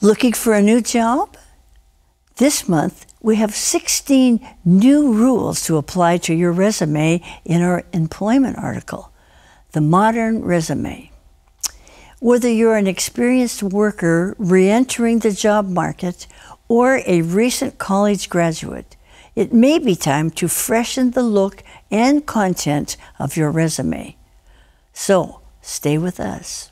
Looking for a new job? This month, we have 16 new rules to apply to your resume in our employment article The Modern Resume. Whether you're an experienced worker re entering the job market or a recent college graduate, it may be time to freshen the look and content of your resume. So, stay with us.